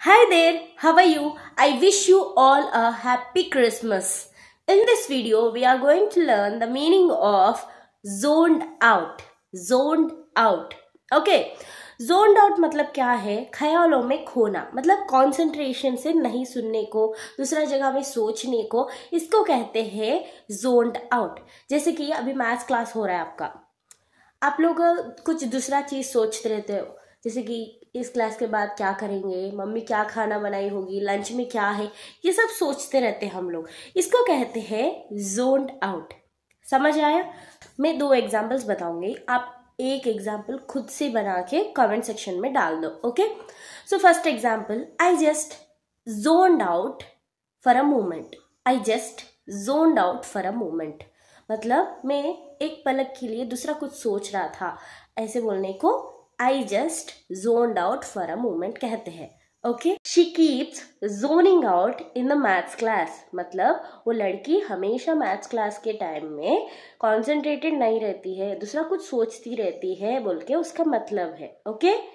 Hi there, how are you? I wish you all a happy Christmas. In this video, we are going to learn the meaning of zoned out. Zoned out. Okay. Zoned out मतलब क्या है ख्यालों में खोना मतलब concentration से नहीं सुनने को दूसरा जगह में सोचने को इसको कहते हैं जोन्ड आउट जैसे कि अभी मैथ्स क्लास हो रहा है आपका आप लोग कुछ दूसरा चीज़ सोचते रहते हो जैसे कि इस क्लास के बाद क्या करेंगे मम्मी क्या खाना बनाई होगी लंच में क्या है ये सब सोचते रहते हैं हम लोग इसको कहते हैं जोन्ड आउट समझ आया मैं दो एग्जाम्पल्स बताऊंगी आप एक एग्जाम्पल खुद से बना के कमेंट सेक्शन में डाल दो okay so first example I just zoned out for a moment I just zoned out for a moment मतलब मैं एक पलक के लिए दूसरा कुछ सोच रहा था ऐसे बोलने को I just zone out for a moment कहते हैं okay she keeps zoning out in the maths class मतलब वो लड़की हमेशा मैथ्स क्लास के टाइम में कॉन्सेंट्रेटेड नहीं रहती है दूसरा कुछ सोचती रहती है बोल के उसका मतलब है ओके okay?